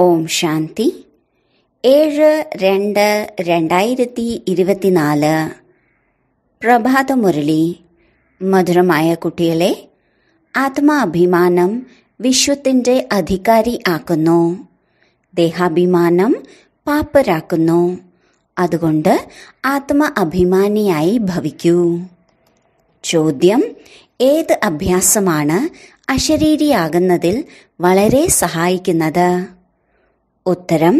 ഓം ശാന്തി ഏഴ് രണ്ട് രണ്ടായിരത്തി ഇരുപത്തിനാല് പ്രഭാത മുരളി മധുരമായ കുട്ടികളെ ആത്മാഭിമാനം വിശ്വത്തിൻ്റെ അധികാരി ആക്കുന്നു ദേഹാഭിമാനം പാപ്പരാക്കുന്നു അതുകൊണ്ട് ആത്മ അഭിമാനിയായി ഭവിക്കൂ ചോദ്യം ഏത് അഭ്യാസമാണ് അശരീരിയാകുന്നതിൽ വളരെ സഹായിക്കുന്നത് ഉത്തരം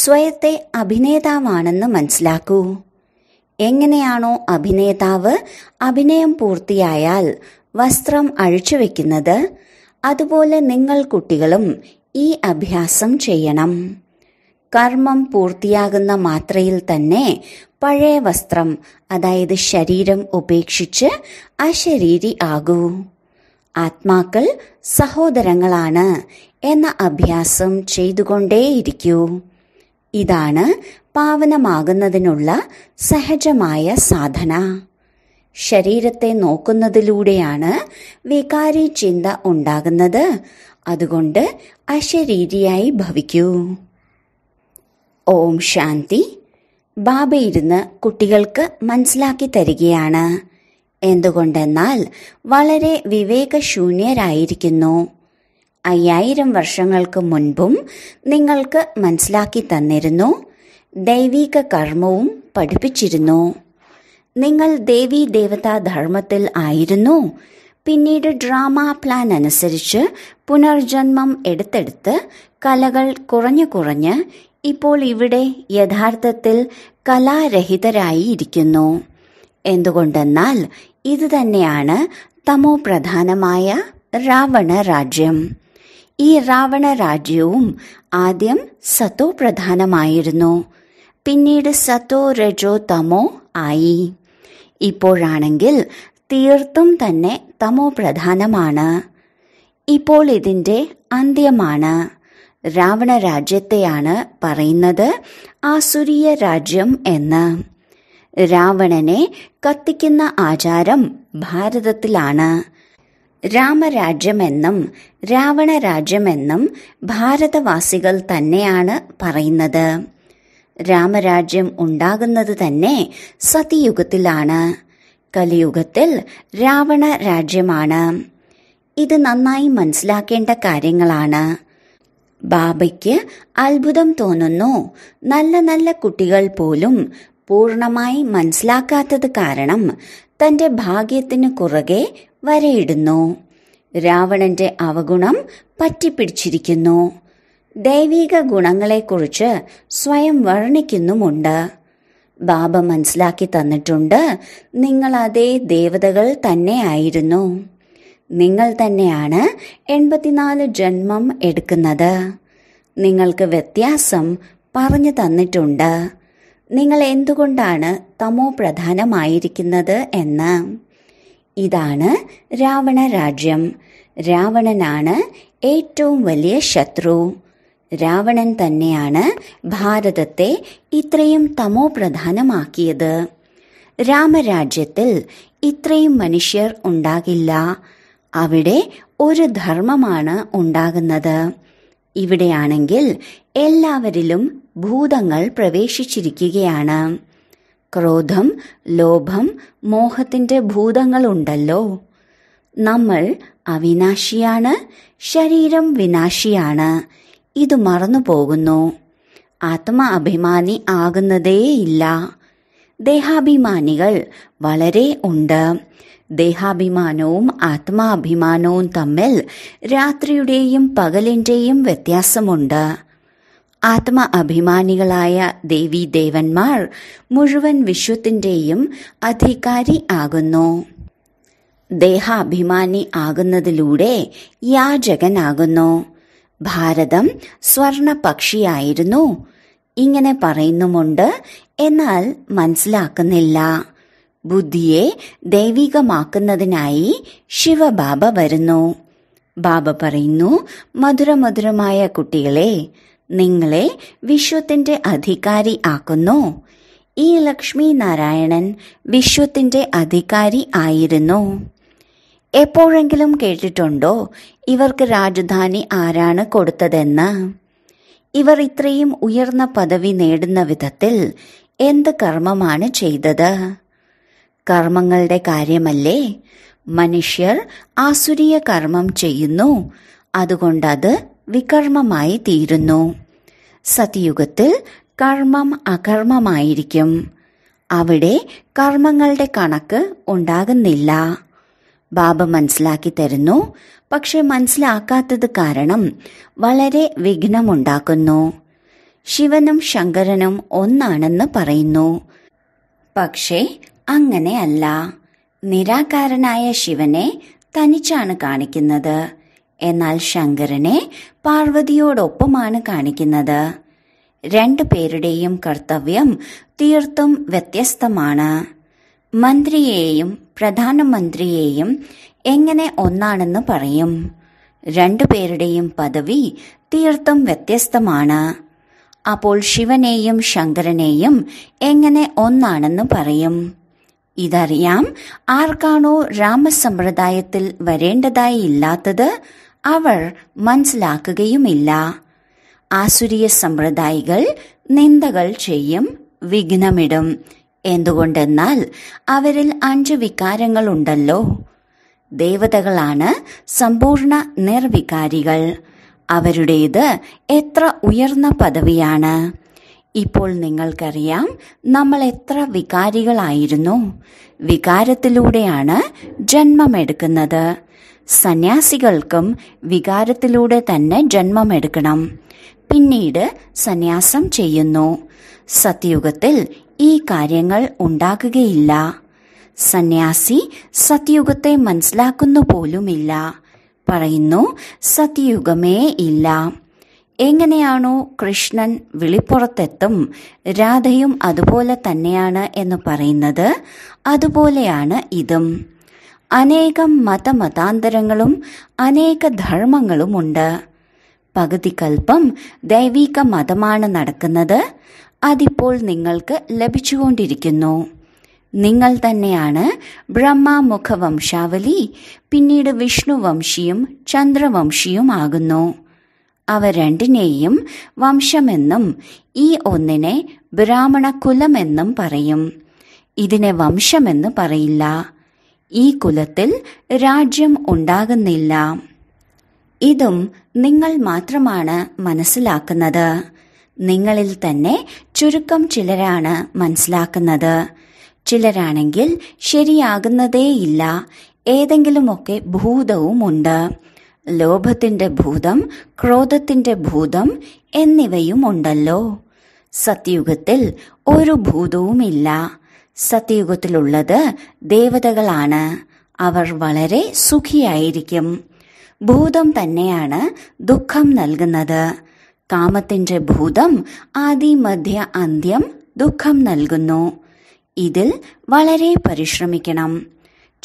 സ്വയത്തെ അഭിനേതാവാണെന്ന് മനസ്സിലാക്കൂ എങ്ങനെയാണോ അഭിനേതാവ് അഭിനയം പൂർത്തിയായാൽ വസ്ത്രം അഴിച്ചുവെക്കുന്നത് അതുപോലെ നിങ്ങൾ കുട്ടികളും ഈ അഭ്യാസം ചെയ്യണം കർമ്മം പൂർത്തിയാകുന്ന മാത്രയിൽ തന്നെ പഴയ വസ്ത്രം അതായത് ശരീരം ഉപേക്ഷിച്ച് അശരീരി ആകൂ ആത്മാക്കൾ സഹോദരങ്ങളാണ് എന്ന അഭ്യാസം ചെയ്തുകൊണ്ടേയിരിക്കൂ ഇതാണ് പാവനമാകുന്നതിനുള്ള സഹജമായ സാധന ശരീരത്തെ നോക്കുന്നതിലൂടെയാണ് വികാരി ചിന്ത ഉണ്ടാകുന്നത് അതുകൊണ്ട് അശരീരിയായി ഭവിക്കൂ ഓം ശാന്തി ബാബ ഇരുന്ന് കുട്ടികൾക്ക് മനസ്സിലാക്കി തരികയാണ് എന്തുകൊണ്ടെന്നാൽ വളരെ വിവേകശൂന്യരായിരിക്കുന്നു അയ്യായിരം വർഷങ്ങൾക്ക് മുൻപും നിങ്ങൾക്ക് മനസ്സിലാക്കി തന്നിരുന്നു ദൈവിക കർമ്മവും പഠിപ്പിച്ചിരുന്നു നിങ്ങൾ ദേവി ദേവതാ ധർമ്മത്തിൽ ആയിരുന്നു പിന്നീട് ഡ്രാമ പ്ലാൻ അനുസരിച്ച് പുനർജന്മം എടുത്തെടുത്ത് കലകൾ കുറഞ്ഞു കുറഞ്ഞ് ഇപ്പോൾ ഇവിടെ യഥാർത്ഥത്തിൽ കലാരഹിതരായി ഇരിക്കുന്നു എന്തുകൊണ്ടെന്നാൽ ഇതുതന്നെയാണ് തമോ പ്രധാനമായ രാവണ രാജ്യം ഈ റാവണ രാജ്യവും ആദ്യം സത്തോ പ്രധാനമായിരുന്നു പിന്നീട് സത്തോ രജോ തമോ ആയി ഇപ്പോഴാണെങ്കിൽ തീർത്തും തന്നെ തമോ പ്രധാനമാണ് ഇപ്പോൾ ഇതിൻ്റെ അന്ത്യമാണ് രാവണ രാജ്യത്തെയാണ് പറയുന്നത് ആസുരീയ രാജ്യം എന്ന് രാവണനെ കത്തിക്കുന്ന ആചാരം ഭാരതത്തിലാണ് രാമരാജ്യമെന്നും രാവണരാജ്യമെന്നും ഭാരതവാസികൾ തന്നെയാണ് പറയുന്നത് രാമരാജ്യം ഉണ്ടാകുന്നത് തന്നെ സതിയുഗത്തിലാണ് കലിയുഗത്തിൽ രാവണ രാജ്യമാണ് ഇത് നന്നായി മനസ്സിലാക്കേണ്ട കാര്യങ്ങളാണ് ബാബയ്ക്ക് അത്ഭുതം തോന്നുന്നു നല്ല നല്ല കുട്ടികൾ പോലും പൂർണമായി മനസ്സിലാക്കാത്തത് കാരണം തന്റെ ഭാഗ്യത്തിന് കുറകെ വരയിടുന്നു രാവണന്റെ അവഗുണം പറ്റിപ്പിടിച്ചിരിക്കുന്നു ദൈവിക ഗുണങ്ങളെക്കുറിച്ച് സ്വയം വർണ്ണിക്കുന്നുമുണ്ട് ബാബ മനസ്സിലാക്കി തന്നിട്ടുണ്ട് നിങ്ങൾ അതേ ദേവതകൾ തന്നെയായിരുന്നു നിങ്ങൾ തന്നെയാണ് എൺപത്തിനാല് ജന്മം എടുക്കുന്നത് നിങ്ങൾക്ക് വ്യത്യാസം പറഞ്ഞു തന്നിട്ടുണ്ട് നിങ്ങൾ എന്തുകൊണ്ടാണ് തമോ പ്രധാനമായിരിക്കുന്നത് എന്ന് ഇതാണ് രാവണ രാജ്യം രാവണനാണ് ഏറ്റവും വലിയ ശത്രു രാവണൻ തന്നെയാണ് ഭാരതത്തെ ഇത്രയും പ്രധാനമാക്കിയത് രാമരാജ്യത്തിൽ ഇത്രയും മനുഷ്യർ ഉണ്ടാകില്ല അവിടെ ഒരു ധർമ്മമാണ് ഉണ്ടാകുന്നത് ഇവിടെയാണെങ്കിൽ എല്ലാവരിലും ഭൂതങ്ങൾ പ്രവേശിച്ചിരിക്കുകയാണ് ക്രോധം ലോഭം മോഹത്തിൻ്റെ ഭൂതങ്ങളുണ്ടല്ലോ നമ്മൾ അവിനാശിയാണ് ശരീരം വിനാശിയാണ് ഇത് മറന്നു പോകുന്നു ആത്മ അഭിമാനി ആകുന്നതേയില്ല ദേഹാഭിമാനികൾ വളരെ ഉണ്ട് ദേഹാഭിമാനവും ആത്മാഭിമാനവും തമ്മിൽ രാത്രിയുടെയും പകലിൻ്റെയും വ്യത്യാസമുണ്ട് ആത്മ അഭിമാനികളായ ദേവന്മാർ മുഴുവൻ വിശ്വത്തിന്റെയും അധികാരി ആകുന്നു ദേഹാഭിമാനി ആകുന്നതിലൂടെ യാചകനാകുന്നു ഭാരതം സ്വർണ പക്ഷിയായിരുന്നു ഇങ്ങനെ പറയുന്നുമുണ്ട് എന്നാൽ മനസ്സിലാക്കുന്നില്ല ബുദ്ധിയെ ദൈവികമാക്കുന്നതിനായി ശിവബാബ വരുന്നു ബാബ പറയുന്നു മധുരമധുരമായ കുട്ടികളെ നിങ്ങളെ വിശ്വത്തിന്റെ അധികാരി ആക്കുന്നു ഈ ലക്ഷ്മി നാരായണൻ വിശ്വത്തിന്റെ അധികാരി ആയിരുന്നു എപ്പോഴെങ്കിലും കേട്ടിട്ടുണ്ടോ ഇവർക്ക് രാജധാനി ആരാണ് കൊടുത്തതെന്ന് ഇവർ ഇത്രയും ഉയർന്ന പദവി നേടുന്ന വിധത്തിൽ എന്ത് കർമ്മമാണ് ചെയ്തത് കർമ്മങ്ങളുടെ കാര്യമല്ലേ മനുഷ്യർ ആസുരീയ കർമ്മം ചെയ്യുന്നു അതുകൊണ്ടത് വികർമ്മമായി തീരുന്നു സതിയുഗത്തിൽ കർമ്മം അകർമ്മമായിരിക്കും അവിടെ കർമ്മങ്ങളുടെ കണക്ക് ഉണ്ടാകുന്നില്ല ബാബ മനസ്സിലാക്കി തരുന്നു പക്ഷെ മനസ്സിലാക്കാത്തത് കാരണം വളരെ വിഘ്നമുണ്ടാക്കുന്നു ശിവനും ശങ്കരനും ഒന്നാണെന്ന് പറയുന്നു പക്ഷേ അങ്ങനെയല്ല നിരാകാരനായ ശിവനെ തനിച്ചാണ് കാണിക്കുന്നത് എന്നാൽ ശങ്കരനെ പാർവതിയോടൊപ്പമാണ് കാണിക്കുന്നത് രണ്ടു പേരുടെയും കർത്തവ്യം തീർത്തും വ്യത്യസ്തമാണ് മന്ത്രിയെയും പ്രധാനമന്ത്രിയെയും എങ്ങനെ ഒന്നാണെന്ന് പറയും രണ്ടുപേരുടെയും പദവി തീർത്തും വ്യത്യസ്തമാണ് അപ്പോൾ ശിവനെയും ശങ്കരനെയും എങ്ങനെ ഒന്നാണെന്ന് പറയും ഇതറിയാം ആർക്കാണോ രാമസമ്പ്രദായത്തിൽ വരേണ്ടതായി ഇല്ലാത്തത് അവർ മനസ്സിലാക്കുകയുമില്ല ആസുരിയ സമ്പ്രദായികൾ നിന്ദകൾ ചെയ്യും വിഘ്നമിടും എന്തുകൊണ്ടെന്നാൽ അവരിൽ അഞ്ച് ഉണ്ടല്ലോ ദേവതകളാണ് സമ്പൂർണ നിർവികാരികൾ അവരുടേത് എത്ര ഉയർന്ന പദവിയാണ് ഇപ്പോൾ നിങ്ങൾക്കറിയാം നമ്മൾ എത്ര വികാരികളായിരുന്നു വികാരത്തിലൂടെയാണ് ജന്മമെടുക്കുന്നത് സന്യാസികൾക്കും വികാരത്തിലൂടെ തന്നെ ജന്മമെടുക്കണം പിന്നീട് സന്യാസം ചെയ്യുന്നു സത്യുഗത്തിൽ ഈ കാര്യങ്ങൾ ഉണ്ടാകുകയില്ല സന്യാസി സത്യുഗത്തെ മനസ്സിലാക്കുന്നു പോലുമില്ല പറയുന്നു സത്യുഗമേ ഇല്ല എങ്ങനെയാണോ കൃഷ്ണൻ വിളിപ്പുറത്തെത്തും രാധയും അതുപോലെ തന്നെയാണ് എന്ന് പറയുന്നത് അതുപോലെയാണ് ഇതും അനേകം മതമതാന്തരങ്ങളും അനേക ധർമ്മങ്ങളുമുണ്ട് പകുതി കൽപ്പം ദൈവിക മതമാണ് നടക്കുന്നത് അതിപ്പോൾ നിങ്ങൾക്ക് ലഭിച്ചുകൊണ്ടിരിക്കുന്നു നിങ്ങൾ തന്നെയാണ് ബ്രഹ്മ വംശാവലി പിന്നീട് വിഷ്ണു വംശിയും ചന്ദ്രവംശിയും ആകുന്നു അവ രണ്ടിനെയും വംശമെന്നും ഈ ഒന്നിനെ ബ്രാഹ്മണ കുലമെന്നും പറയും ഇതിനെ വംശമെന്ന് പറയില്ല ഈ കുലത്തിൽ രാജ്യം ഉണ്ടാകുന്നില്ല ഇതും നിങ്ങൾ മാത്രമാണ് മനസ്സിലാക്കുന്നത് നിങ്ങളിൽ തന്നെ ചുരുക്കം ചിലരാണ് മനസ്സിലാക്കുന്നത് ചിലരാണെങ്കിൽ ശരിയാകുന്നതേയില്ല ഏതെങ്കിലുമൊക്കെ ഭൂതവുമുണ്ട് ലോഭത്തിന്റെ ഭൂതം ക്രോധത്തിന്റെ ഭൂതം എന്നിവയും ഉണ്ടല്ലോ സത്യുഗത്തിൽ ഒരു ഭൂതവുമില്ല സത്യയുഗത്തിലുള്ളത് ദേവതകളാണ് അവർ വളരെ സുഖിയായിരിക്കും ഭൂതം തന്നെയാണ് ദുഃഖം നൽകുന്നത് കാമത്തിന്റെ ഭൂതം ആദി മധ്യ അന്ത്യം ദുഃഖം നൽകുന്നു ഇതിൽ വളരെ പരിശ്രമിക്കണം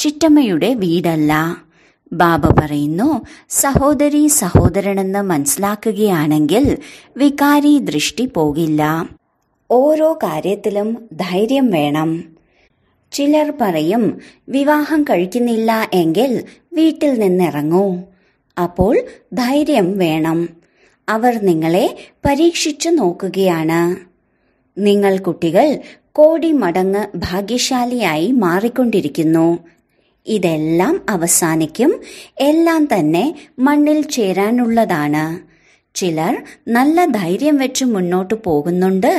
ചിറ്റമ്മയുടെ വീടല്ല ബാബ പറയുന്നു സഹോദരി സഹോദരനെന്ന് മനസ്സിലാക്കുകയാണെങ്കിൽ വികാരി ദൃഷ്ടി പോകില്ല ഓരോ കാര്യത്തിലും ധൈര്യം വേണം ചിലർ പറയും വിവാഹം കഴിക്കുന്നില്ല എങ്കിൽ വീട്ടിൽ നിന്നിറങ്ങൂ അപ്പോൾ ധൈര്യം വേണം അവർ നിങ്ങളെ പരീക്ഷിച്ചു നോക്കുകയാണ് നിങ്ങൾ കുട്ടികൾ കോടി മടങ്ങ് ഭാഗ്യശാലിയായി മാറിക്കൊണ്ടിരിക്കുന്നു ഇതെല്ലാം അവസാനിക്കും എല്ലാം തന്നെ മണ്ണിൽ ചേരാനുള്ളതാണ് ചിലർ നല്ല ധൈര്യം വെച്ച് മുന്നോട്ടു പോകുന്നുണ്ട്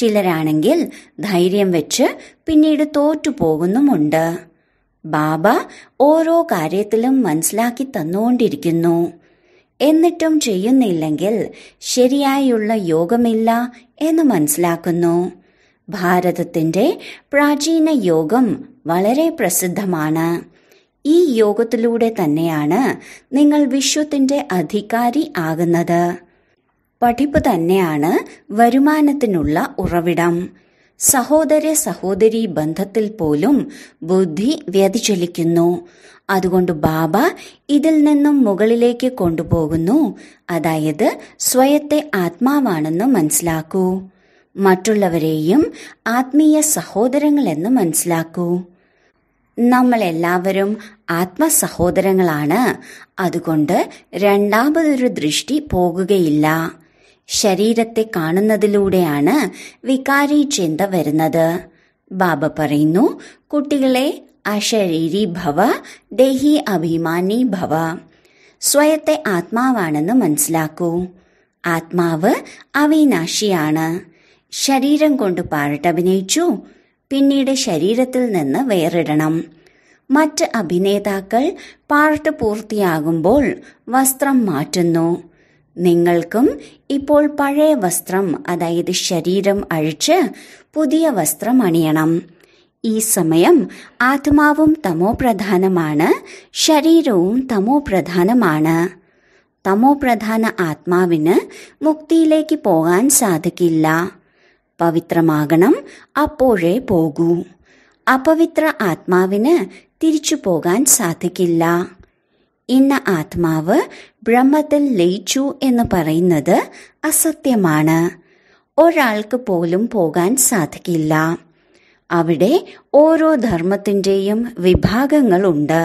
ചിലരാണെങ്കിൽ ധൈര്യം വെച്ച് പിന്നീട് തോറ്റു ബാബ ഓരോ കാര്യത്തിലും മനസ്സിലാക്കി തന്നുകൊണ്ടിരിക്കുന്നു എന്നിട്ടും ചെയ്യുന്നില്ലെങ്കിൽ ശരിയായുള്ള യോഗമില്ല എന്ന് മനസ്സിലാക്കുന്നു ഭാരതത്തിന്റെ പ്രാചീന യോഗം വളരെ പ്രസിദ്ധമാണ് ഈ യോഗത്തിലൂടെ തന്നെയാണ് നിങ്ങൾ വിശ്വത്തിന്റെ അധികാരി ആകുന്നത് പഠിപ്പ് തന്നെയാണ് വരുമാനത്തിനുള്ള ഉറവിടം സഹോദര സഹോദരി ബന്ധത്തിൽ പോലും ബുദ്ധി വ്യതിചലിക്കുന്നു അതുകൊണ്ട് ബാബ ഇതിൽ നിന്നും മുകളിലേക്ക് കൊണ്ടുപോകുന്നു അതായത് സ്വയത്തെ ആത്മാവാണെന്ന് മനസ്സിലാക്കൂ മറ്റുള്ളവരെയും ആത്മീയ സഹോദരങ്ങളെന്ന് മനസ്സിലാക്കൂ നമ്മൾ എല്ലാവരും ആത്മസഹോദരങ്ങളാണ് അതുകൊണ്ട് രണ്ടാമതൊരു ദൃഷ്ടി പോകുകയില്ല ശരീരത്തെ കാണുന്നതിലൂടെയാണ് വികാരി ചിന്ത വരുന്നത് ബാബ പറയുന്നു കുട്ടികളെ അശരീരി ഭവ ദേഹി അഭിമാനി ഭവ സ്വയത്തെ ആത്മാവാണെന്ന് മനസ്സിലാക്കൂ ആത്മാവ് അവിനാശിയാണ് ശരീരം കൊണ്ട് പാരട്ടഭിനയിച്ചു പിന്നീട് ശരീരത്തിൽ നിന്ന് വേറിടണം മറ്റ് അഭിനേതാക്കൾ പാർട്ട് പൂർത്തിയാകുമ്പോൾ വസ്ത്രം മാറ്റുന്നു നിങ്ങൾക്കും ഇപ്പോൾ പഴയ വസ്ത്രം അതായത് ശരീരം അഴിച്ച് പുതിയ വസ്ത്രം അണിയണം ഈ സമയം ആത്മാവും പ്രധാനമാണ് ശരീരവും തമോപ്രധാനമാണ് തമോപ്രധാന ആത്മാവിന് മുക്തിയിലേക്ക് പോകാൻ സാധിക്കില്ല പവിത്രമാകണം അപ്പോഴേ പോകൂ അപവിത്ര ആത്മാവിന് തിരിച്ചു പോകാൻ സാധിക്കില്ല ഇന്ന ആത്മാവ് ബ്രഹ്മത്തിൽ ലയിച്ചു എന്ന് പറയുന്നത് അസത്യമാണ് ഒരാൾക്ക് പോലും പോകാൻ സാധിക്കില്ല അവിടെ ഓരോ ധർമ്മത്തിൻ്റെയും വിഭാഗങ്ങളുണ്ട്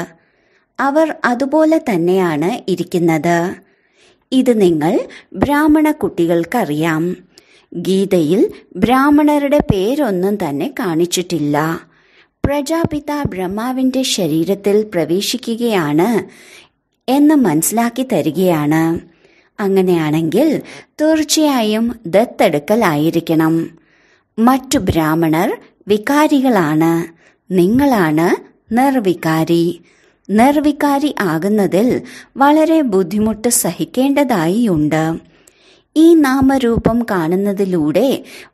അവർ അതുപോലെ തന്നെയാണ് ഇരിക്കുന്നത് ഇത് നിങ്ങൾ ബ്രാഹ്മണ കുട്ടികൾക്കറിയാം ഗീതയിൽ ബ്രാഹ്മണരുടെ പേരൊന്നും തന്നെ കാണിച്ചിട്ടില്ല പ്രജാപിത ബ്രഹ്മാവിൻ്റെ ശരീരത്തിൽ പ്രവേശിക്കുകയാണ് എന്ന് മനസ്സിലാക്കി തരികയാണ് അങ്ങനെയാണെങ്കിൽ തീർച്ചയായും ദത്തെടുക്കലായിരിക്കണം മറ്റു ബ്രാഹ്മണർ വികാരികളാണ് നിങ്ങളാണ് നിർവികാരി നിർവികാരി ആകുന്നതിൽ വളരെ ബുദ്ധിമുട്ട് സഹിക്കേണ്ടതായിയുണ്ട് ഈ നാമരൂപം കാണുന്നതിലൂടെ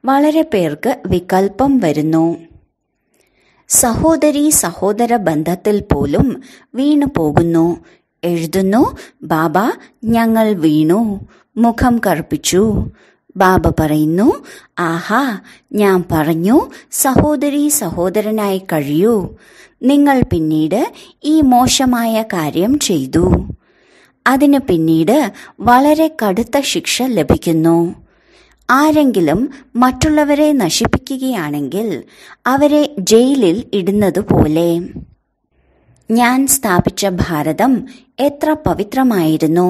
വളരെ പേർക്ക് വികൽപ്പം വരുന്നു സഹോദരി സഹോദര ബന്ധത്തിൽ പോലും വീണു പോകുന്നു എഴുതുന്നു ബാബ ഞങ്ങൾ വീണു മുഖം കറുപ്പിച്ചു ബാബ പറയുന്നു ആഹാ ഞാൻ പറഞ്ഞു സഹോദരി സഹോദരനായി കഴിയൂ നിങ്ങൾ പിന്നീട് ഈ മോശമായ കാര്യം ചെയ്തു അതിന് പിന്നീട് വളരെ കടുത്ത ശിക്ഷ ലഭിക്കുന്നു ആരെങ്കിലും മറ്റുള്ളവരെ നശിപ്പിക്കുകയാണെങ്കിൽ അവരെ ജയിലിൽ ഇടുന്നതുപോലെ ഞാൻ സ്ഥാപിച്ച ഭാരതം എത്ര പവിത്രമായിരുന്നു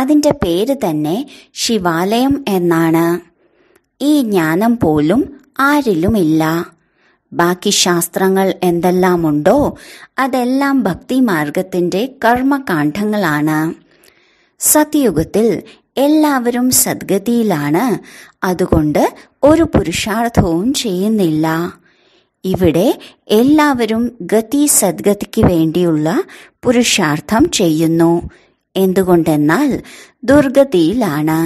അതിൻ്റെ പേര് തന്നെ ശിവാലയം എന്നാണ് ഈ ജ്ഞാനം പോലും ആരിലുമില്ല ബാക്കി ശാസ്ത്രങ്ങൾ എന്തെല്ലാമുണ്ടോ അതെല്ലാം ഭക്തിമാർഗത്തിൻ്റെ കർമ്മകാന്ഡങ്ങളാണ് സത്യുഗത്തിൽ എല്ലാവരും സദ്ഗതിയിലാണ് അതുകൊണ്ട് ഒരു പുരുഷാർത്ഥവും ചെയ്യുന്നില്ല ഇവിടെ എല്ലാവരും ഗതി സദ്ഗതിക്ക് വേണ്ടിയുള്ള പുരുഷാർത്ഥം ചെയ്യുന്നു എന്തുകൊണ്ടെന്നാൽ ദുർഗതിയിലാണ്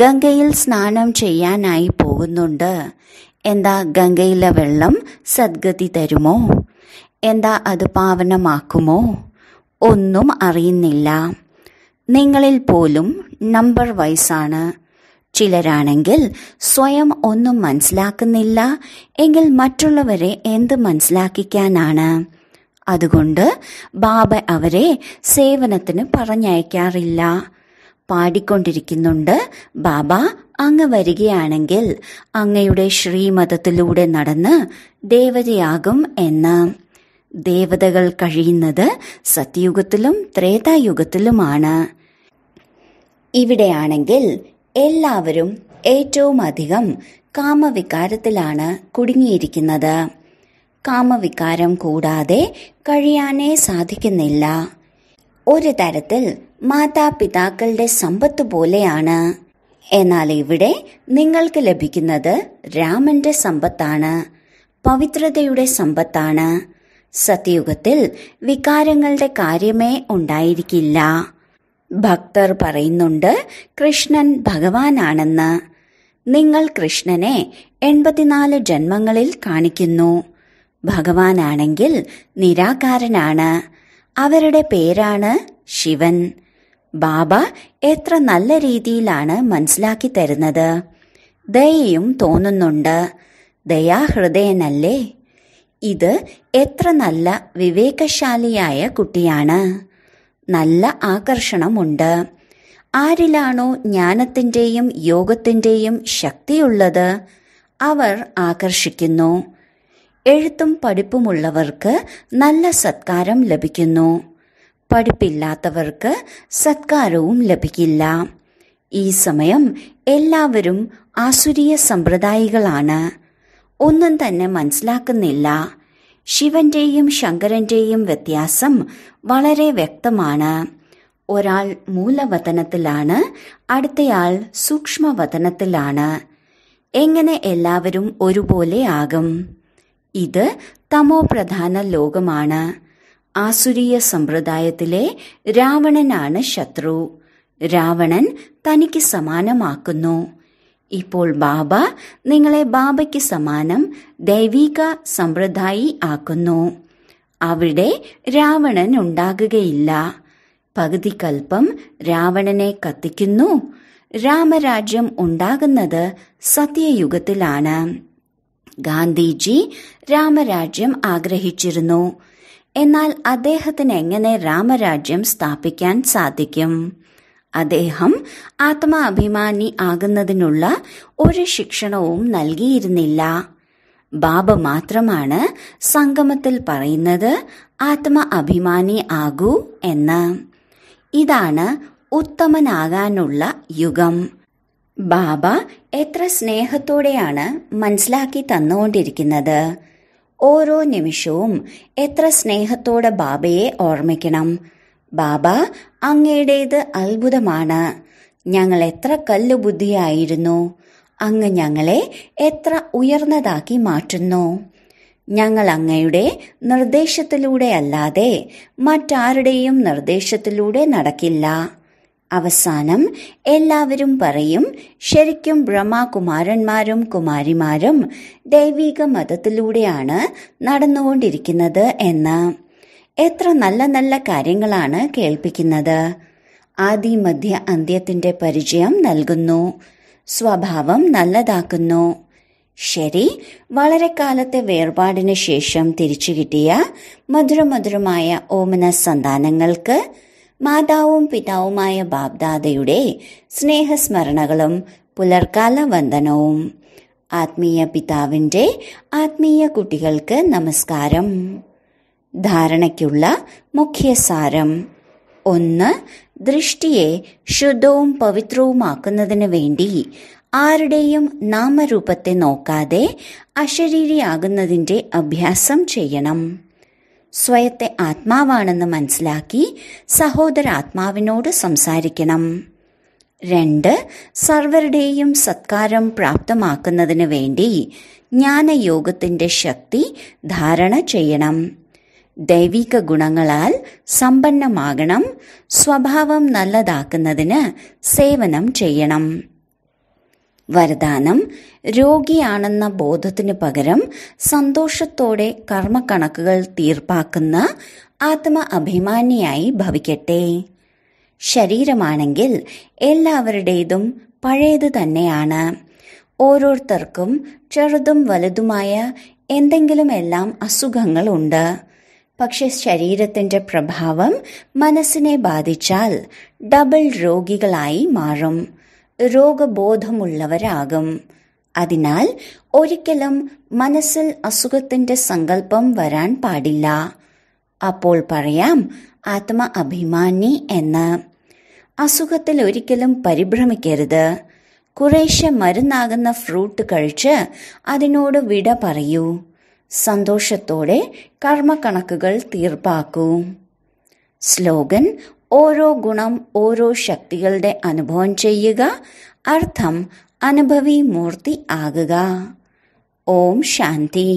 ഗംഗയിൽ സ്നാനം ചെയ്യാനായി പോകുന്നുണ്ട് എന്താ ഗംഗയിലെ വെള്ളം സദ്ഗതി തരുമോ എന്താ അത് പാവനമാക്കുമോ ഒന്നും അറിയുന്നില്ല നിങ്ങളിൽ പോലും നമ്പർ വൈസാണ് ചിലരാണെങ്കിൽ സ്വയം ഒന്നും മനസ്സിലാക്കുന്നില്ല എങ്കിൽ മറ്റുള്ളവരെ എന്ത് മനസ്സിലാക്കിക്കാനാണ് അതുകൊണ്ട് ബാബ അവരെ സേവനത്തിന് പറഞ്ഞയക്കാറില്ല പാടിക്കൊണ്ടിരിക്കുന്നുണ്ട് ബാബ അങ്ങ് വരികയാണെങ്കിൽ അങ്ങയുടെ ശ്രീമതത്തിലൂടെ നടന്ന് ദേവതയാകും എന്ന് ദേവതകൾ കഴിയുന്നത് സത്യുഗത്തിലും ത്രേതായുഗത്തിലുമാണ് ഇവിടെയാണെങ്കിൽ എല്ലാവരും ഏറ്റവും അധികം കാമവികാരത്തിലാണ് കുടുങ്ങിയിരിക്കുന്നത് കാമവികാരം കൂടാതെ കഴിയാനേ സാധിക്കുന്നില്ല ഒരു തരത്തിൽ മാതാപിതാക്കളുടെ സമ്പത്ത് പോലെയാണ് എന്നാൽ ഇവിടെ നിങ്ങൾക്ക് ലഭിക്കുന്നത് രാമന്റെ സമ്പത്താണ് പവിത്രതയുടെ സമ്പത്താണ് സത്യുഗത്തിൽ വികാരങ്ങളുടെ കാര്യമേ ഉണ്ടായിരിക്കില്ല ഭക്തർ പറയുന്നുണ്ട് കൃഷ്ണൻ ഭഗവാനാണെന്ന് നിങ്ങൾ കൃഷ്ണനെ എൺപത്തിനാല് ജന്മങ്ങളിൽ കാണിക്കുന്നു ഭഗവാനാണെങ്കിൽ നിരാകാരനാണ് അവരുടെ പേരാണ് ശിവൻ ബാബ എത്ര നല്ല രീതിയിലാണ് മനസ്സിലാക്കി തരുന്നത് ദയയും തോന്നുന്നുണ്ട് ദയാഹൃദയനല്ലേ ഇത് എത്ര നല്ല വിവേകശാലിയായ കുട്ടിയാണ് നല്ല ആകർഷണമുണ്ട് ആരിലാണോ ജ്ഞാനത്തിന്റെയും യോഗത്തിന്റെയും ശക്തിയുള്ളത് അവർ ആകർഷിക്കുന്നു എഴുത്തും പഠിപ്പുമുള്ളവർക്ക് നല്ല സത്കാരം ലഭിക്കുന്നു പഠിപ്പില്ലാത്തവർക്ക് സത്കാരവും ലഭിക്കില്ല ഈ സമയം എല്ലാവരും ആസുരീയ സമ്പ്രദായികളാണ് ഒന്നും തന്നെ മനസ്സിലാക്കുന്നില്ല ശിവന്റെയും ശങ്കരന്റെയും വ്യത്യാസം വളരെ വ്യക്തമാണ് ഒരാൾ മൂലവതനത്തിലാണ് അടുത്തയാൾ സൂക്ഷ്മവതനത്തിലാണ് എങ്ങനെ എല്ലാവരും ഒരുപോലെ ആകും ഇത് തമോപ്രധാന ലോകമാണ് ആസുരീയ സമ്പ്രദായത്തിലെ രാവണനാണ് ശത്രു രാവണൻ തനിക്ക് സമാനമാക്കുന്നു ഇപ്പോൾ ബാബ നിങ്ങളെ ബാബയ്ക്ക് സമാനം ദൈവിക സമ്പ്രദായി ആക്കുന്നു അവിടെ രാവണൻ ഉണ്ടാകുകയില്ല പകുതി കൽപ്പം രാവണനെ കത്തിക്കുന്നു രാമരാജ്യം ഉണ്ടാകുന്നത് സത്യയുഗത്തിലാണ് ഗാന്ധിജി രാമരാജ്യം ആഗ്രഹിച്ചിരുന്നു എന്നാൽ അദ്ദേഹത്തിന് എങ്ങനെ രാമരാജ്യം സ്ഥാപിക്കാൻ സാധിക്കും അദ്ദേഹം ആത്മാഭിമാനി ആകുന്നതിനുള്ള ഒരു ശിക്ഷണവും നൽകിയിരുന്നില്ല ബാബ മാത്രമാണ് സംഗമത്തിൽ പറയുന്നത് ആത്മ അഭിമാനി ആകൂ എന്ന് ഇതാണ് ഉത്തമനാകാനുള്ള യുഗം ബാബ എത്ര സ്നേഹത്തോടെയാണ് മനസ്സിലാക്കി തന്നുകൊണ്ടിരിക്കുന്നത് ഓരോ നിമിഷവും എത്ര സ്നേഹത്തോടെ ബാബയെ ഓർമ്മിക്കണം ബാബ അങ്ങയുടേത് അത്ഭുതമാണ് ഞങ്ങൾ എത്ര കല്ലുബുദ്ധിയായിരുന്നു അങ്ങ് ഞങ്ങളെ എത്ര ഉയർന്നതാക്കി മാറ്റുന്നു ഞങ്ങൾ അങ്ങയുടെ നിർദ്ദേശത്തിലൂടെ അല്ലാതെ മറ്റാരുടെയും നിർദ്ദേശത്തിലൂടെ നടക്കില്ല അവസാനം എല്ലാവരും പറയും ശരിക്കും ബ്രഹ്മകുമാരന്മാരും കുമാരിമാരും ദൈവിക മതത്തിലൂടെയാണ് നടന്നുകൊണ്ടിരിക്കുന്നത് എന്ന് എത്ര നല്ല നല്ല കാര്യങ്ങളാണ് കേൾപ്പിക്കുന്നത് ആദി മധ്യ അന്ത്യത്തിന്റെ പരിചയം നൽകുന്നു സ്വഭാവം നല്ലതാക്കുന്നു ശരി വളരെ കാലത്തെ വേർപാടിന് ശേഷം തിരിച്ചു കിട്ടിയ മധുരമധുരമായ ഓമന സന്താനങ്ങൾക്ക് മാതാവും പിതാവുമായ ബാബ്ദാദയുടെ സ്നേഹസ്മരണകളും പുലർക്കാല വന്ദനവും ആത്മീയ പിതാവിന്റെ ആത്മീയ കുട്ടികൾക്ക് നമസ്കാരം ധാരണയ്ക്കുള്ള മുഖ്യസാരം ഒന്ന് ദൃഷ്ടിയെ ശുദ്ധവും പവിത്രവുമാക്കുന്നതിന് വേണ്ടി ആരുടെയും നാമരൂപത്തെ നോക്കാതെ അശരീരിയാകുന്നതിൻ്റെ അഭ്യാസം ചെയ്യണം സ്വയത്തെ ആത്മാവാണെന്ന് മനസ്സിലാക്കി സഹോദരാത്മാവിനോട് സംസാരിക്കണം രണ്ട് സർവരുടെയും സത്കാരം പ്രാപ്തമാക്കുന്നതിന് വേണ്ടി ജ്ഞാനയോഗത്തിൻ്റെ ശക്തി ധാരണ ചെയ്യണം ദൈവിക ഗുണങ്ങളാൽ സമ്പന്നമാകണം സ്വഭാവം നല്ലതാക്കുന്നതിന് സേവനം ചെയ്യണം വരദാനം രോഗിയാണെന്ന ബോധത്തിനു പകരം സന്തോഷത്തോടെ കർമ്മക്കണക്കുകൾ തീർപ്പാക്കുന്ന ആത്മ അഭിമാനിയായി ഭവിക്കട്ടെ ശരീരമാണെങ്കിൽ എല്ലാവരുടേതും പഴയത് തന്നെയാണ് ഓരോരുത്തർക്കും ചെറുതും വലുതുമായ എന്തെങ്കിലും എല്ലാം അസുഖങ്ങളുണ്ട് പക്ഷെ ശരീരത്തിന്റെ പ്രഭാവം മനസ്സിനെ ബാധിച്ചാൽ ഡബിൾ രോഗികളായി മാറും രോഗബോധമുള്ളവരാകും അതിനാൽ ഒരിക്കലും മനസ്സിൽ അസുഖത്തിന്റെ സങ്കല്പം വരാൻ പാടില്ല അപ്പോൾ പറയാം ആത്മ അഭിമാനി എന്ന് അസുഖത്തിൽ ഒരിക്കലും പരിഭ്രമിക്കരുത് കുറേശ്ശെ മരുന്നാകുന്ന ഫ്രൂട്ട് കഴിച്ച് അതിനോട് വിട പറയൂ സന്തോഷത്തോടെ കർമ്മക്കണക്കുകൾ തീർപ്പാക്കൂ ശ്ലോകൻ ഓരോ ഗുണം ഓരോ ശക്തികളുടെ അനുഭവം ചെയ്യുക അർത്ഥം അനുഭവി മൂർത്തി ആകുക ഓം ശാന്തി